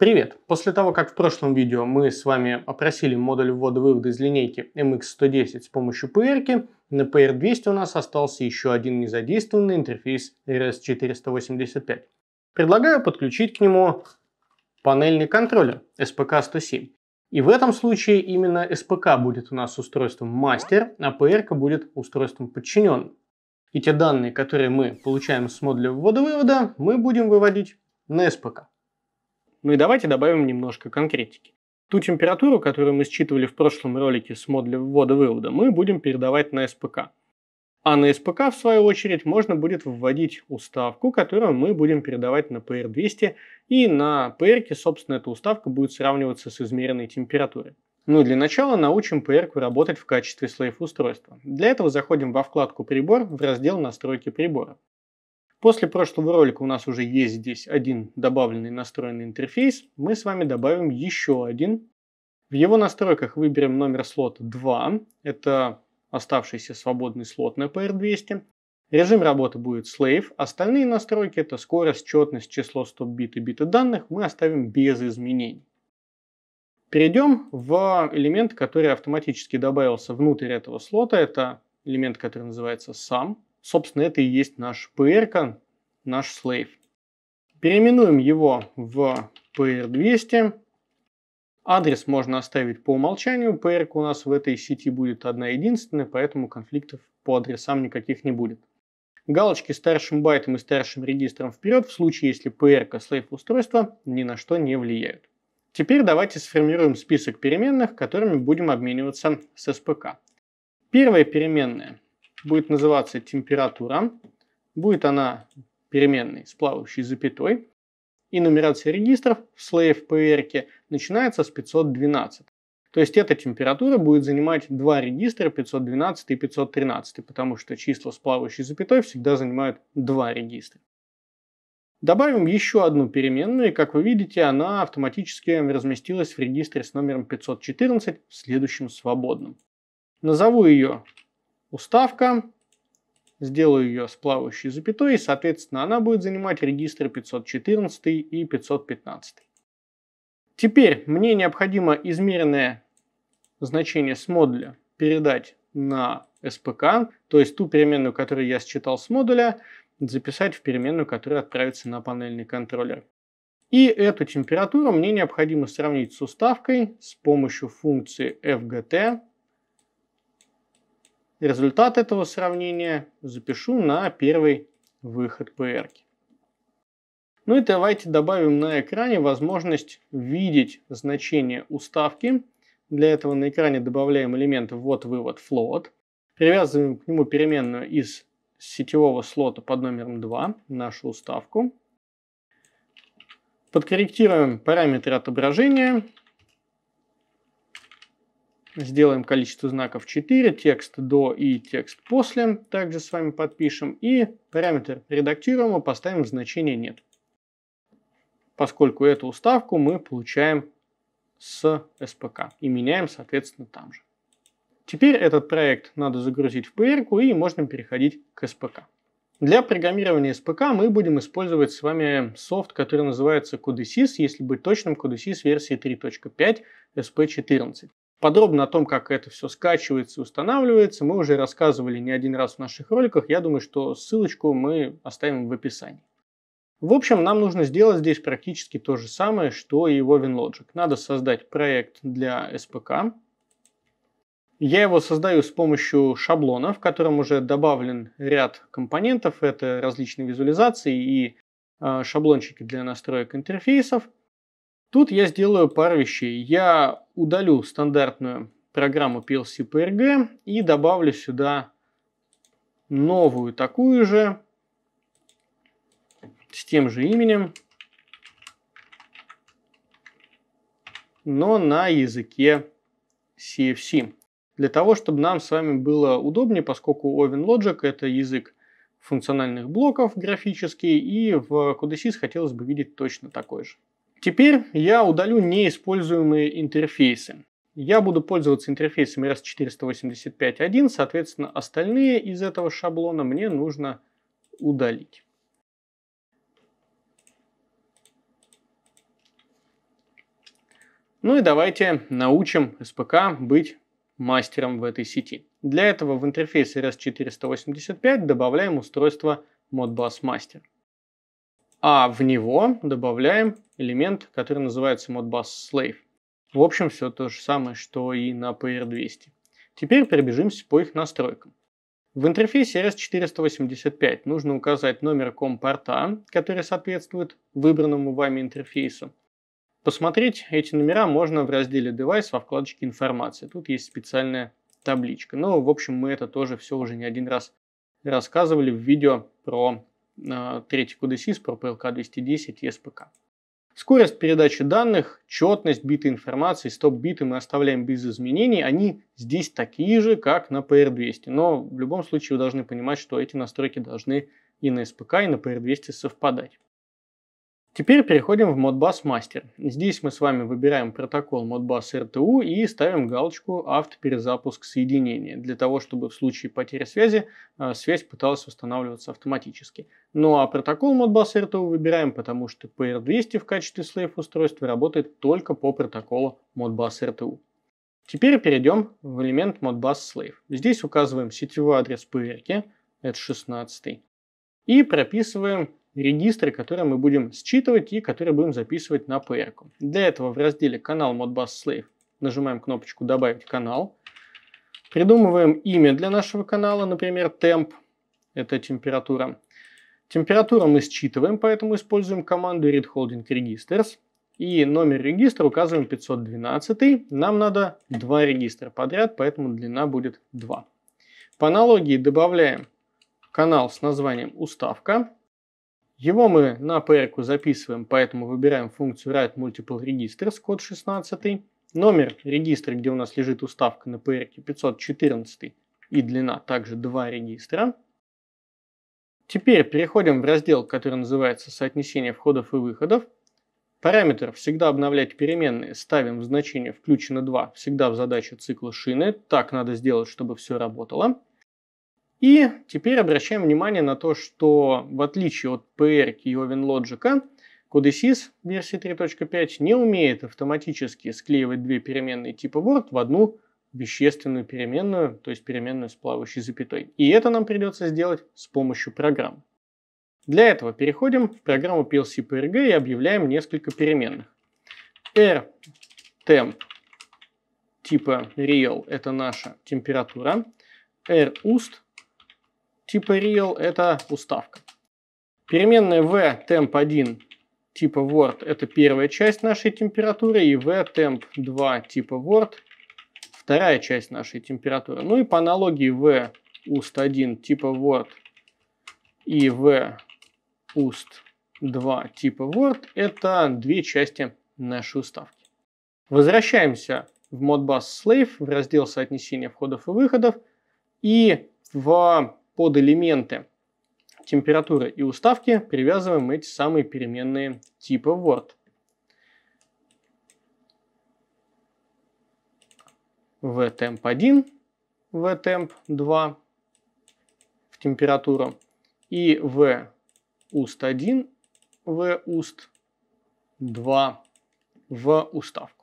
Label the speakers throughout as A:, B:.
A: Привет! После того, как в прошлом видео мы с вами опросили модуль ввода-вывода из линейки MX110 с помощью PR, на PR200 у нас остался еще один незадействованный интерфейс RS485. Предлагаю подключить к нему панельный контроллер SPK-107. И в этом случае именно SPK будет у нас устройством мастер, а PR будет устройством подчиненным. И те данные, которые мы получаем с модуля ввода-вывода, мы будем выводить на SPK. Ну и давайте добавим немножко конкретики. Ту температуру, которую мы считывали в прошлом ролике с модуля ввода-вывода, мы будем передавать на СПК. А на СПК, в свою очередь, можно будет вводить уставку, которую мы будем передавать на PR200, и на PR, собственно, эта уставка будет сравниваться с измеренной температурой. Ну для начала научим PR работать в качестве слейф-устройства. Для этого заходим во вкладку «Прибор» в раздел «Настройки прибора». После прошлого ролика у нас уже есть здесь один добавленный настроенный интерфейс. Мы с вами добавим еще один. В его настройках выберем номер слота 2. Это оставшийся свободный слот на PR200. Режим работы будет Slave. Остальные настройки это скорость, четность, число стоп-бит и биты данных мы оставим без изменений. Перейдем в элемент, который автоматически добавился внутрь этого слота. Это элемент, который называется сам. Собственно, это и есть наш PR, наш слейв. Переименуем его в PR200. Адрес можно оставить по умолчанию. PR у нас в этой сети будет одна единственная, поэтому конфликтов по адресам никаких не будет. Галочки старшим байтом и старшим регистром вперед в случае, если PR слейф устройства ни на что не влияют. Теперь давайте сформируем список переменных, которыми будем обмениваться с SPK. Первая переменная будет называться температура. Будет она переменной с плавающей запятой. И нумерация регистров в слое в PVR начинается с 512. То есть эта температура будет занимать два регистра 512 и 513, потому что числа с плавающей запятой всегда занимают два регистра. Добавим еще одну переменную, и как вы видите, она автоматически разместилась в регистре с номером 514 в следующем свободном. Назову ее уставка. Сделаю ее с плавающей запятой, и, соответственно, она будет занимать регистры 514 и 515. Теперь мне необходимо измеренное значение с модуля передать на SPK, то есть ту переменную, которую я считал с модуля, записать в переменную, которая отправится на панельный контроллер. И эту температуру мне необходимо сравнить с уставкой с помощью функции fgt Результат этого сравнения запишу на первый выход PR. Ну и давайте добавим на экране возможность видеть значение уставки. Для этого на экране добавляем элемент вот вывод float. Привязываем к нему переменную из сетевого слота под номером 2, нашу уставку. Подкорректируем параметры отображения, сделаем количество знаков 4, текст до и текст после, также с вами подпишем, и параметр редактируемого поставим значение нет, поскольку эту уставку мы получаем с SPK и меняем, соответственно, там же. Теперь этот проект надо загрузить в PR и можно переходить к SPK. Для программирования SPK мы будем использовать с вами софт, который называется CodeSys, если быть точным, CodeSys версии 3.5 SP14. Подробно о том, как это все скачивается и устанавливается, мы уже рассказывали не один раз в наших роликах. Я думаю, что ссылочку мы оставим в описании. В общем, нам нужно сделать здесь практически то же самое, что и в OvenLogic. Надо создать проект для SPK. Я его создаю с помощью шаблона, в котором уже добавлен ряд компонентов. Это различные визуализации и э, шаблончики для настроек интерфейсов. Тут я сделаю пару вещей. Я удалю стандартную программу PLC PRG и добавлю сюда новую такую же с тем же именем, но на языке CFC. Для того, чтобы нам с вами было удобнее, поскольку Oven Logic это язык функциональных блоков графический, и в Codesys хотелось бы видеть точно такой же. Теперь я удалю неиспользуемые интерфейсы. Я буду пользоваться интерфейсами RS485.1, соответственно, остальные из этого шаблона мне нужно удалить. Ну и давайте научим СПК быть мастером в этой сети. Для этого в интерфейс RS485 добавляем устройство Modbus Master а в него добавляем элемент, который называется modbus slave. В общем, все то же самое, что и на PR200. Теперь пробежимся по их настройкам. В интерфейсе RS485 нужно указать номер компорта, который соответствует выбранному вами интерфейсу. Посмотреть эти номера можно в разделе Device во вкладочке «Информация». Тут есть специальная табличка. Но, в общем, мы это тоже все уже не один раз рассказывали в видео про Э, третий QDC с ProPLK210 и SPK. Скорость передачи данных, четность бита информации, стоп-биты мы оставляем без изменений. Они здесь такие же, как на PR200. Но в любом случае вы должны понимать, что эти настройки должны и на SPK, и на PR200 совпадать. Теперь переходим в Modbus Master. Здесь мы с вами выбираем протокол Modbus RTU и ставим галочку «Автоперезапуск соединения» для того, чтобы в случае потери связи э, связь пыталась восстанавливаться автоматически. Ну а протокол Modbus RTU выбираем, потому что PR200 в качестве слейф устройства работает только по протоколу Modbus RTU. Теперь перейдем в элемент Modbus Slave. Здесь указываем сетевой адрес поверки, это 16, и прописываем регистры, которые мы будем считывать и которые будем записывать на PR. -ку. Для этого в разделе «Канал Modbus Slave» нажимаем кнопочку «Добавить канал». Придумываем имя для нашего канала, например, темп – это температура. Температуру мы считываем, поэтому используем команду read holding registers. И номер регистра указываем 512. Нам надо два регистра подряд, поэтому длина будет 2. По аналогии добавляем канал с названием «Уставка». Его мы на PR записываем, поэтому выбираем функцию write multiple registers, код 16, номер регистра, где у нас лежит уставка на PR 514 и длина также 2 регистра. Теперь переходим в раздел, который называется «Соотнесение входов и выходов». Параметр «Всегда обновлять переменные» ставим в значение «Включено 2» всегда в задаче цикла шины. Так надо сделать, чтобы все работало. И теперь обращаем внимание на то, что в отличие от PR и OvenLogic, CodeSys версии 3.5 не умеет автоматически склеивать две переменные типа Word в одну вещественную переменную, то есть переменную с плавающей запятой. И это нам придется сделать с помощью программ. Для этого переходим в программу PLC-PRG и объявляем несколько переменных. R temp типа real – это наша температура. R ust типа real – это уставка. Переменная v temp 1 типа word – это первая часть нашей температуры, и v temp 2 типа word – вторая часть нашей температуры. Ну и по аналогии v ust 1 типа word и v ust 2 типа word – это две части нашей уставки. Возвращаемся в Modbus Slave, в раздел соотнесения входов и выходов, и в под элементы температуры и уставки привязываем эти самые переменные типа Word. vtemp 1, vtemp 2 в температуру и v уст 1, v уст 2 в уставку.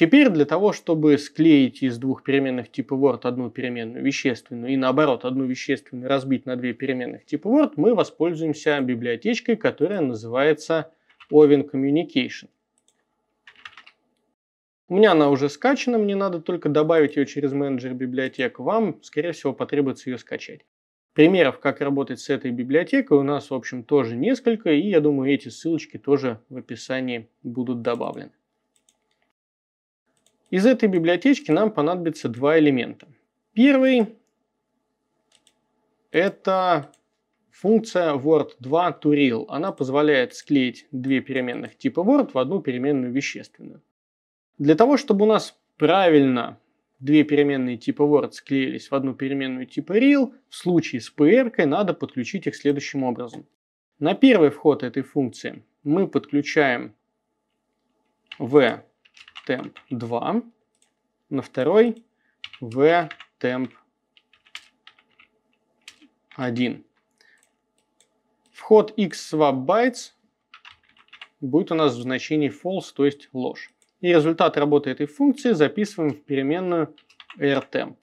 A: Теперь для того, чтобы склеить из двух переменных типа Word одну переменную вещественную и наоборот одну вещественную разбить на две переменных типа Word, мы воспользуемся библиотечкой, которая называется Oven Communication. У меня она уже скачана, мне надо только добавить ее через менеджер библиотек. Вам, скорее всего, потребуется ее скачать. Примеров, как работать с этой библиотекой, у нас, в общем, тоже несколько, и я думаю, эти ссылочки тоже в описании будут добавлены. Из этой библиотечки нам понадобится два элемента. Первый – это функция word2 toReal. Она позволяет склеить две переменных типа word в одну переменную вещественную. Для того, чтобы у нас правильно две переменные типа word склеились в одну переменную типа real, в случае с PR надо подключить их следующим образом. На первый вход этой функции мы подключаем v temp 2, на второй v temp 1. Вход x swap bytes будет у нас в значении false, то есть ложь. И результат работы этой функции записываем в переменную rtemp.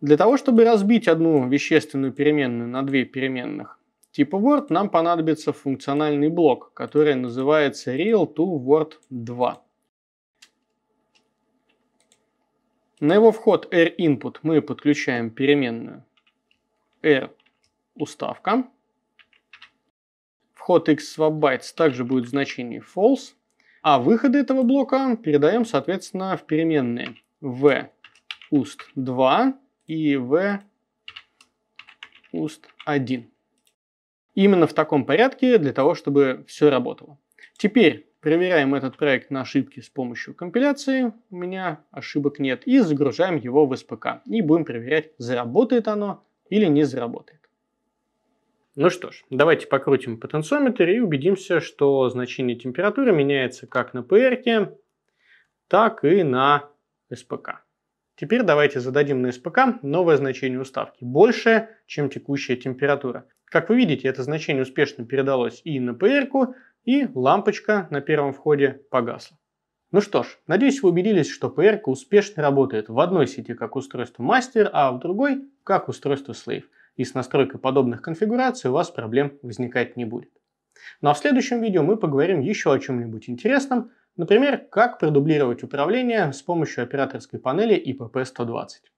A: Для того, чтобы разбить одну вещественную переменную на две переменных, типа Word нам понадобится функциональный блок, который называется real to word 2. На его вход r-input мы подключаем переменную r уставка. Вход x-swapbytes также будет в значении false. А выходы этого блока передаем, соответственно, в переменные v уст 2 и v уст 1 именно в таком порядке для того, чтобы все работало. Теперь проверяем этот проект на ошибки с помощью компиляции. У меня ошибок нет. И загружаем его в SPK. И будем проверять, заработает оно или не заработает. Ну что ж, давайте покрутим потенциометр и убедимся, что значение температуры меняется как на PR, так и на СПК. Теперь давайте зададим на СПК новое значение уставки, больше, чем текущая температура. Как вы видите, это значение успешно передалось и на PR, и лампочка на первом входе погасла. Ну что ж, надеюсь вы убедились, что PR успешно работает в одной сети как устройство мастер, а в другой как устройство слейв. И с настройкой подобных конфигураций у вас проблем возникать не будет. Ну а в следующем видео мы поговорим еще о чем-нибудь интересном, например, как продублировать управление с помощью операторской панели IPP-120.